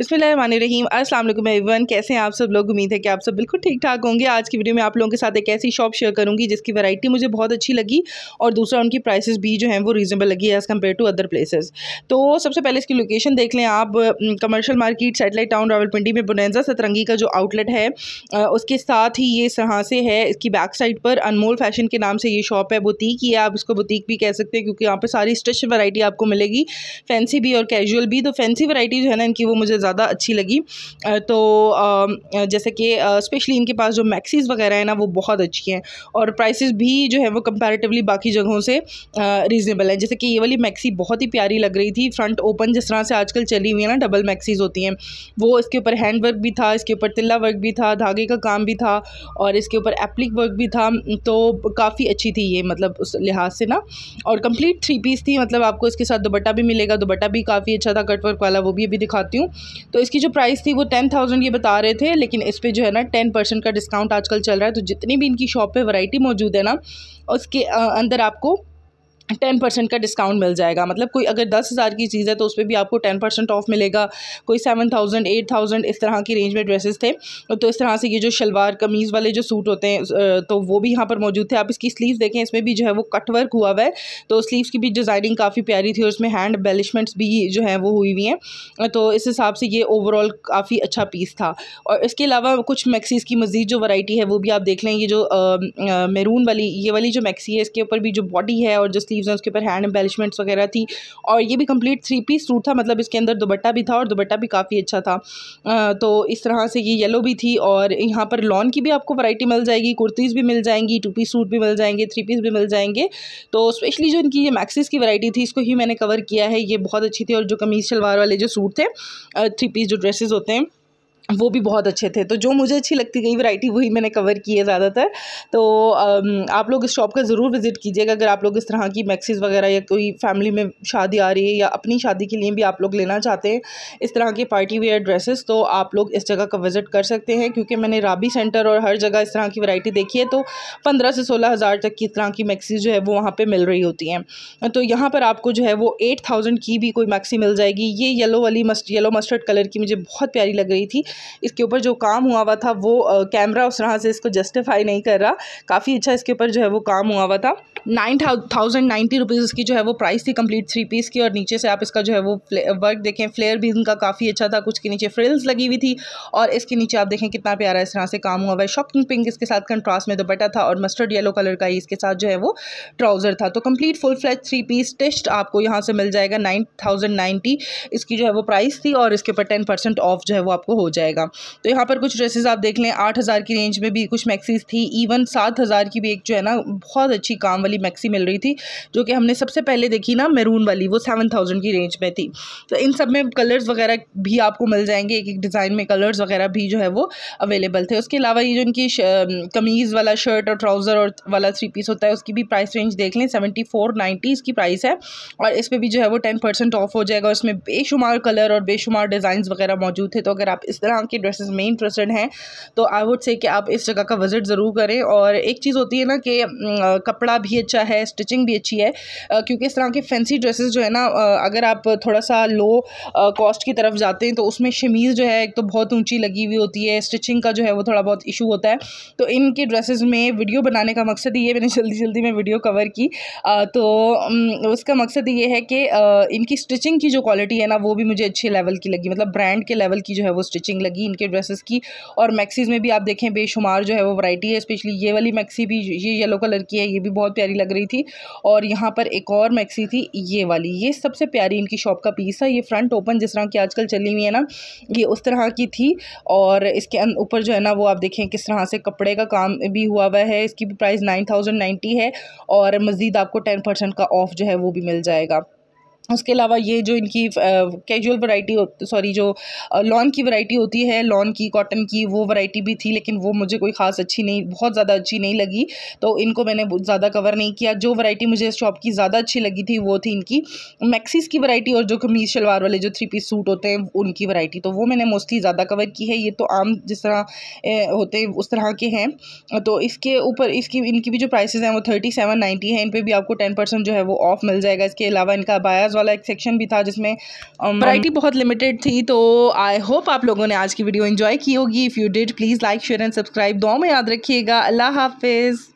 बिस्मिल्लाम अस्सलाम एवरीवन कैसे हैं आप सब लोग उम्मीद है कि आप सब बिल्कुल ठीक ठाक होंगे आज की वीडियो में आप लोगों के साथ एक ऐसी शॉप शेयर करूंगी जिसकी वैरायटी मुझे बहुत अच्छी लगी और दूसरा उनकी प्राइसेस भी जो हैं वो रीजनेबल लगी as compare to other places तो सबसे पहले इसकी लोकेशन देख लें आप commercial market satellite town Rawalpindi में बुनैजा सतरंगी का जो आउटलेट है उसके साथ ही ये यहाँ से है इसकी बैक साइड पर अनमोल फैशन के नाम से ये शॉप है बुटीक ही है आप इसको बुटीक भी कह सकते हैं क्योंकि यहाँ पर सारी स्टिच वैरायटी आपको मिलेगी फैंसी भी और कैजुअल भी तो फैंसी वैरायटी जो है ना इनकी वो मुझे ज़्यादा अच्छी लगी तो जैसे कि स्पेशली इनके पास जो मैक्सीज़ वगैरह हैं ना वो बहुत अच्छी हैं और प्राइसेस भी जो है वो कंपैरेटिवली बाकी जगहों से रीज़नेबल है जैसे कि ये वाली मैक्सी बहुत ही प्यारी लग रही थी फ्रंट ओपन जिस तरह से आजकल चली हुई है ना डबल मैक्सीज़ होती हैं वो इसके ऊपर हैंड वर्क भी था इसके ऊपर तिल्ला वर्क भी था धागे का काम भी था और इसके ऊपर एप्लिक वर्क भी था तो काफ़ी अच्छी थी ये मतलब उस लिहाज से ना और कम्प्लीट थ्री पीस थी मतलब आपको इसके साथ दुपट्टा भी मिलेगा दोपट्टा भी काफ़ी अच्छा था कटवर्क वाला वो भी अभी दिखाती हूँ तो इसकी जो प्राइस थी वो टेन थाउजेंड ये बता रहे थे लेकिन इस पर जो है ना टेन परसेंट का डिस्काउंट आजकल चल रहा है तो जितनी भी इनकी शॉप पर वैरायटी मौजूद है ना उसके अंदर आपको टेन परसेंट का डिस्काउंट मिल जाएगा मतलब कोई अगर दस हज़ार की चीज़ है तो उस पर भी आपको टेन परसेंट ऑफ मिलेगा कोई सेवन थाउजेंड एट थाउजेंड इस तरह की रेंज में ड्रेसेस थे तो इस तरह से ये जो शलवार कमीज़ वाले जो सूट होते हैं तो वो भी यहाँ पर मौजूद थे आप इसकी स्लीव देखें इसमें भी जो है वो कटवर्क हुआ हुआ है तो स्लीव की भी डिज़ाइनिंग काफ़ी प्यारी थी और उसमें हैंड बेलिशमेंट्स भी जो हैं वो हुई हुई हैं तो इस हिसाब से ये ओवरऑल काफ़ी अच्छा पीस था और इसके अलावा कुछ मैक्सीज़ की मज़ीद जो वराइटी है वो भी आप देख लें ये जो मेरून वाली ये वाली जो मैक्सी है इसके ऊपर भी जो बॉडी है और जो स्लीव स्लीव्स हैं उसके ऊपर हैंड एम्बेलिशमेंट्स वगैरह थी और ये भी कंप्लीट थ्री पीस सूट था मतलब इसके अंदर दुबट्टा भी था और दुबट्टा भी काफ़ी अच्छा था तो इस तरह से ये येलो भी थी और यहाँ पर लॉन की भी आपको वराइटी मिल जाएगी कुर्तीज़ भी मिल जाएंगी टू पीस सूट भी मिल जाएंगे थ्री पीस भी मिल जाएंगे तो स्पेशली जो इनकी ये मैक्सिस की वैरायटी थी इसको ही मैंने कवर किया है ये बहुत अच्छी थी और जो कमीज़ शलवार वाले जो सूट थे थ्री पीस जो ड्रेसेस होते हैं वो भी बहुत अच्छे थे तो जो मुझे अच्छी लगती गई वैरायटी वही मैंने कवर की है ज़्यादातर तो आप लोग इस शॉप का ज़रूर विज़िट कीजिएगा अगर आप लोग इस तरह की मैक्सीज़ वगैरह या कोई फैमिली में शादी आ रही है या अपनी शादी के लिए भी आप लोग लेना चाहते हैं इस तरह के पार्टी वेयर ड्रेसेस तो आप लोग इस जगह का विज़िट कर सकते हैं क्योंकि मैंने राबी सेंटर और हर जगह इस तरह की वरायटी देखी है तो पंद्रह से सोलह हज़ार तक की इस तरह की मैक्सीज़ जो है वो वहाँ पर मिल रही होती हैं तो यहाँ पर आपको जो है वो एट थाउजेंड की भी कोई मैक्सी मिल जाएगी ये येलो वाली मस्ट येलो मस्टर्ड कलर की मुझे बहुत प्यारी लग रही थी इसके ऊपर जो काम हुआ हुआ था वो कैमरा उस तरह से इसको जस्टिफाई नहीं कर रहा काफ़ी अच्छा इसके ऊपर जो है वो काम हुआ हुआ था नाइन थाउजेंड नाइन्टी रुपीज़ इसकी जो है वो प्राइस थी कंप्लीट थ्री पीस की और नीचे से आप इसका जो है वो वर्क देखें फ्लेयर भी इनका काफ़ी अच्छा था कुछ के नीचे फ्रिल्स लगी हुई थी और इसके नीचे आप देखें कितना प्यारा इस तरह से काम हुआ हुआ है शॉकिंग पिंक इसके साथ कंट्रास्ट में दोपटा था और मस्टर्ड येलो कलर का ही इसके साथ जो है वो ट्राउज़र था तो कंप्लीट फुल फ्लैच थ्री पीस टेस्ट आपको यहाँ से मिल जाएगा नाइन थाउजेंड नाइन्टी इसकी जो है वो प्राइस थी और इसके ऊपर टेन परसेंट ऑफ जो है वो आपको हो जाएगा जाएगा तो यहाँ पर कुछ ड्रेसेस आप देख लें आठ हज़ार की रेंज में भी कुछ मैक्सीज थी इवन सात हज़ार की भी एक जो है ना बहुत अच्छी काम वाली मैक्सी मिल रही थी जो कि हमने सबसे पहले देखी ना मेरून वाली वो सेवन थाउजेंड की रेंज में थी तो इन सब में कलर्स वगैरह भी आपको मिल जाएंगे एक एक डिज़ाइन में कलर्स वगैरह भी जो है वो अवेलेबल थे उसके अलावा ये जो इनकी कमीज़ वाला शर्ट और ट्राउज़र और वाला थ्री पीस होता है उसकी भी प्राइस रेंज देख लें सेवेंटी फोर नाइन्टी इसकी प्राइस है और इस पर भी जो है वो टेन परसेंट ऑफ हो जाएगा उसमें बेशुमार कलर और बेशुमार डिज़ाइन वगैरह मौजूद थे तो अगर आप इस तरह तरह की ड्रेसेस में इंटरेस्टेड हैं तो आई वुड से कि आप इस जगह का विज़िट ज़रूर करें और एक चीज़ होती है ना कि कपड़ा भी अच्छा है स्टिचिंग भी अच्छी है क्योंकि इस तरह के फैंसी ड्रेसेस जो है ना अगर आप थोड़ा सा लो कॉस्ट की तरफ जाते हैं तो उसमें शमीज़ जो है एक तो बहुत ऊँची लगी हुई होती है स्टिचिंग का जो है वो थोड़ा बहुत इशू होता है तो इनके ड्रेसेज में वीडियो बनाने का मकसद ये मैंने जल्दी जल्दी में वीडियो कवर की तो उसका मकसद ये है कि इनकी स्टिचिंग की जो क्वालिटी है ना वो भी मुझे अच्छे लेवल की लगी मतलब ब्रांड के लेवल की जो है वो स्टिचिंग ट्रेंडिंग लगी इनके ड्रेसेस की और मैक्सीज़ में भी आप देखें बेशुमार जो है वो वैरायटी है स्पेशली ये वाली मैक्सी भी ये येलो कलर की है ये भी बहुत प्यारी लग रही थी और यहाँ पर एक और मैक्सी थी ये वाली ये सबसे प्यारी इनकी शॉप का पीस था ये फ्रंट ओपन जिस तरह की आजकल चली हुई है ना ये उस तरह की थी और इसके ऊपर जो है ना वो आप देखें किस तरह से कपड़े का काम भी हुआ हुआ है इसकी भी प्राइस नाइन थाउजेंड नाइन्टी है और मज़ीद आपको टेन परसेंट का ऑफ़ जो है वो भी मिल जाएगा उसके अलावा ये जो इनकी कैजुअल वैरायटी सॉरी जो लॉन की वैरायटी होती है लॉन की कॉटन की वो वैरायटी भी थी लेकिन वो मुझे कोई ख़ास अच्छी नहीं बहुत ज़्यादा अच्छी नहीं लगी तो इनको मैंने ज़्यादा कवर नहीं किया जो वैरायटी मुझे इस शॉप की ज़्यादा अच्छी लगी थी वो थी इनकी मैक्सिस की वरायटी और जो कमीज़ शलवार वाले जो थ्री पीस सूट होते हैं उनकी वरायटी तो वो मैंने मोस्टली ज़्यादा कवर की है ये तो आम जिस तरह होते हैं उस तरह के हैं तो इसके ऊपर इसकी इनकी भी जो प्राइस हैं वो थर्टी सेवन नाइन्टी इन पर भी आपको टेन परसेंट जो है वो ऑफ़ मिल जाएगा इसके अलावा इनका बाया जazz वाला एक सेक्शन भी था जिसमें वराइटी um, बहुत लिमिटेड थी तो आई होप आप लोगों ने आज की वीडियो इन्जॉय की होगी if you did please like share and subscribe दो में याद रखिएगा अल्लाह हाफिज़